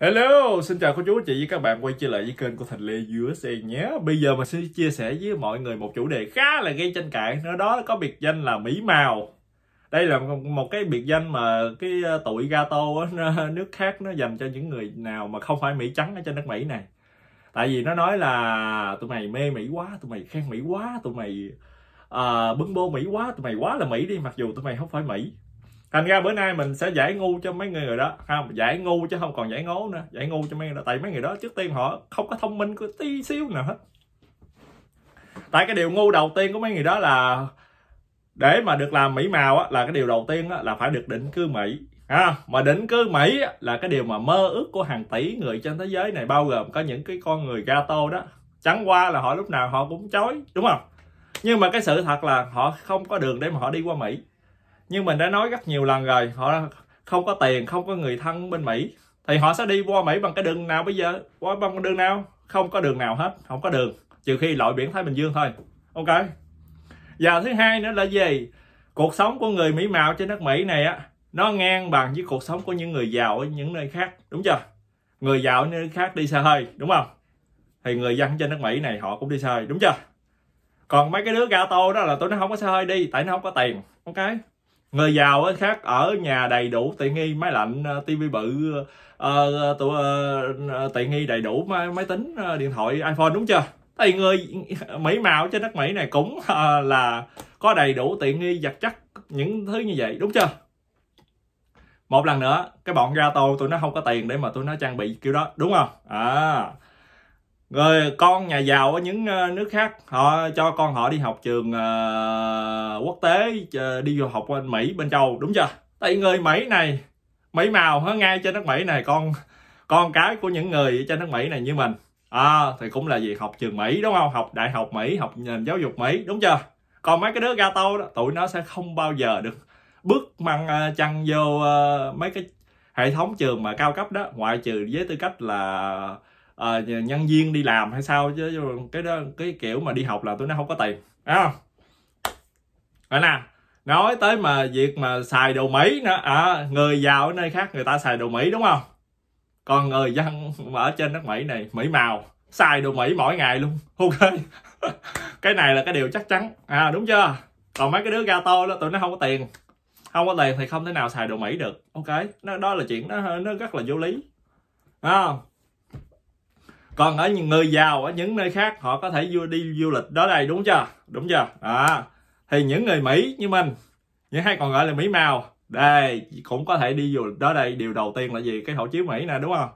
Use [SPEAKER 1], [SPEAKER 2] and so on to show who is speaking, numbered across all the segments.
[SPEAKER 1] Hello, xin chào cô chú chị với các bạn quay trở lại với kênh của Thành Lê USA nhé Bây giờ mình sẽ chia sẻ với mọi người một chủ đề khá là gây tranh cãi Nó đó có biệt danh là Mỹ Màu Đây là một cái biệt danh mà cái ờ, tuổi gato nước khác nó dành cho những người nào mà không phải Mỹ trắng ở trên đất Mỹ này Tại vì nó nói là tụi mày mê Mỹ quá, tụi mày khen Mỹ quá, tụi mày uh, bưng bô Mỹ quá, tụi mày quá là Mỹ đi Mặc dù tụi mày không phải Mỹ thành ra bữa nay mình sẽ giải ngu cho mấy người đó không à, giải ngu chứ không còn giải ngố nữa giải ngu cho mấy người đó tại mấy người đó trước tiên họ không có thông minh có tí xíu nào hết tại cái điều ngu đầu tiên của mấy người đó là để mà được làm mỹ màu á, là cái điều đầu tiên á, là phải được định cư mỹ à, mà định cư mỹ là cái điều mà mơ ước của hàng tỷ người trên thế giới này bao gồm có những cái con người gato đó chẳng qua là họ lúc nào họ cũng chối đúng không nhưng mà cái sự thật là họ không có đường để mà họ đi qua mỹ như mình đã nói rất nhiều lần rồi họ không có tiền không có người thân bên mỹ thì họ sẽ đi qua mỹ bằng cái đường nào bây giờ qua bằng đường nào không có đường nào hết không có đường trừ khi loại biển thái bình dương thôi ok và thứ hai nữa là gì cuộc sống của người mỹ mạo trên đất mỹ này á nó ngang bằng với cuộc sống của những người giàu ở những nơi khác đúng chưa người giàu ở nơi khác đi xe hơi đúng không thì người dân trên nước mỹ này họ cũng đi xe hơi đúng chưa còn mấy cái đứa tô đó là tụi nó không có xe hơi đi tại nó không có tiền ok người giàu ấy khác ở nhà đầy đủ tiện nghi máy lạnh ờ, tivi bự uh, tụ, uh, tiện nghi đầy đủ máy, máy tính ờ, điện thoại iphone đúng chưa thì người mỹ mạo trên đất mỹ này cũng uh, là có đầy đủ tiện nghi vật chất những thứ như vậy đúng chưa một lần nữa cái bọn ra tô tụi nó không có tiền để mà tụi nó trang bị kiểu đó đúng không à rồi con nhà giàu ở những ờ, nước khác họ cho con họ đi học trường uh, quốc tế ờ, đi du học bên mỹ bên châu đúng chưa tại người mỹ này mỹ màu hết ngay trên đất mỹ này con con cái của những người trên đất mỹ này như mình à, thì cũng là gì học trường mỹ đúng không học đại học mỹ học nền giáo dục mỹ đúng chưa còn mấy cái đứa gato đó tụi nó sẽ không bao giờ được bước măng chăn vô uh, mấy cái hệ thống trường mà cao cấp đó ngoại trừ với tư cách là uh, nhân viên đi làm hay sao chứ cái đó cái kiểu mà đi học là tụi nó không có tiền à. Rồi nè nói tới mà việc mà xài đồ mỹ nữa à, người giàu ở nơi khác người ta xài đồ mỹ đúng không còn người dân mà ở trên đất mỹ này mỹ màu xài đồ mỹ mỗi ngày luôn ok cái này là cái điều chắc chắn à đúng chưa còn mấy cái đứa gato đó tụi nó không có tiền không có tiền thì không thể nào xài đồ mỹ được ok nó đó là chuyện nó nó rất là vô lý không? còn ở những người giàu ở những nơi khác họ có thể vua đi du lịch đó đây đúng chưa đúng chưa à, thì những người mỹ như mình những hay còn gọi là mỹ màu đây cũng có thể đi du lịch đó đây điều đầu tiên là gì cái hộ chiếu mỹ nè đúng không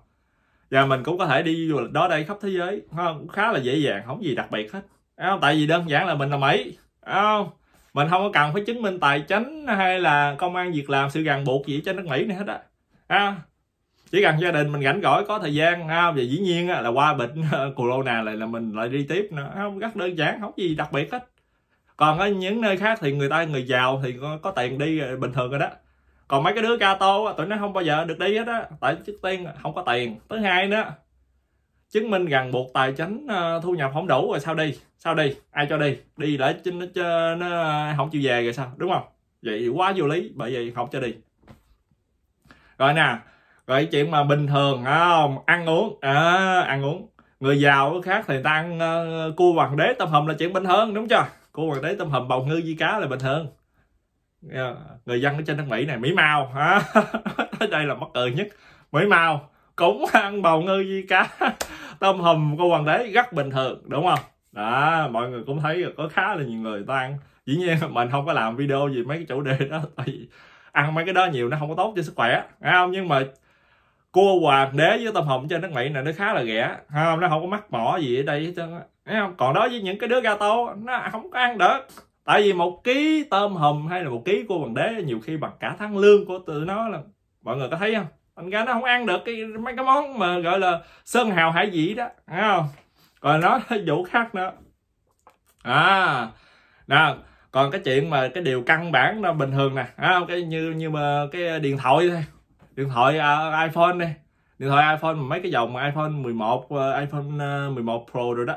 [SPEAKER 1] và mình cũng có thể đi du lịch đó đây khắp thế giới không cũng khá là dễ dàng không gì đặc biệt hết không? tại vì đơn giản là mình là mỹ không mình không có cần phải chứng minh tài chính hay là công an việc làm sự ràng buộc gì cho nước mỹ này hết á à, chỉ cần gia đình mình rảnh gỏi có thời gian ha và dĩ nhiên là qua bệnh corona lại là mình lại đi tiếp nữa không rất đơn giản không gì đặc biệt hết còn ở những nơi khác thì người ta người giàu thì có, có tiền đi ờ, bình thường rồi đó còn mấy cái đứa ca tô tụi nó không bao giờ được đi hết á tại trước tiên không có tiền thứ hai nữa chứng minh rằng buộc tài chính ờ, thu nhập không đủ rồi sao đi sao đi ai cho đi đi để nó, nó, nó ờ, không chịu về rồi sao đúng không vậy quá vô lý bởi vì không cho đi rồi nè rồi chuyện mà bình thường không ăn uống à, ăn uống người giàu khác thì ta ăn uh, cua hoàng đế tâm hùm là chuyện bình thường đúng chưa cua hoàng đế tâm hùm bầu ngư di cá là bình thường người dân ở trên nước mỹ này mỹ mao à, đây là mắc cười nhất mỹ mao cũng ăn bầu ngư di cá tôm hùm cua hoàng đế rất bình thường đúng không đó mọi người cũng thấy có khá là nhiều người ta ăn dĩ nhiên mình không có làm video gì mấy cái chủ đề đó tại vì ăn mấy cái đó nhiều nó không có tốt cho sức khỏe không nhưng mà cua hoàng đế với tôm hùm trên nước mỹ này nó khá là rẻ không nó không có mắc mỏ gì ở đây hết trơn á không còn đối với những cái đứa gato nó không có ăn được tại vì một ký tôm hùm hay là một ký cua hoàng đế nhiều khi bằng cả tháng lương của tụi nó là mọi người có thấy không anh ra nó không ăn được cái mấy cái món mà gọi là sơn hào hải vị đó thấy không còn nó vụ khác nữa à nè còn cái chuyện mà cái điều căn bản là bình thường nè không cái như như mà cái điện thoại thôi điện thoại uh, iPhone này điện thoại iPhone mấy cái dòng iPhone 11 uh, ờ, iPhone 11 ờ, Pro rồi đó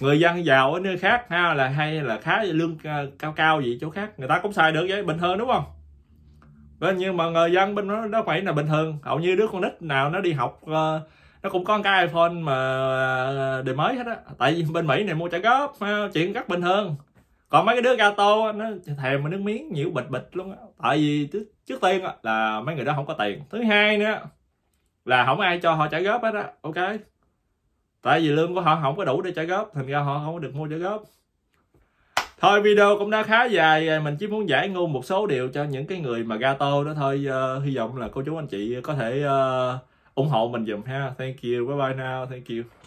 [SPEAKER 1] người dân giàu ở nơi khác ha là hay là khá lương uh, cao cao gì chỗ khác người ta cũng xài được vậy bình thường đúng không bên vâng, nhưng mà người dân bên đó nó phải là bình thường hầu như đứa con nít nào nó đi học uh, nó cũng có cái iPhone mà đời mới hết á tại vì bên Mỹ này mua trả góp ha? chuyện rất bình thường còn mấy cái đứa gato nó thèm mà nước miếng nhiễu bịch bịch luôn á tại vì trước tiên là mấy người đó không có tiền thứ hai nữa là không ai cho họ trả góp hết á ok tại vì lương của họ không có đủ để trả góp thành ra họ không được mua trả góp thôi video cũng đã khá dài mình chỉ muốn giải ngu một số điều cho những cái người mà gato đó thôi uh, hy vọng là cô chú anh chị có thể uh, ủng hộ mình dùm ha thank you bye bye now thank you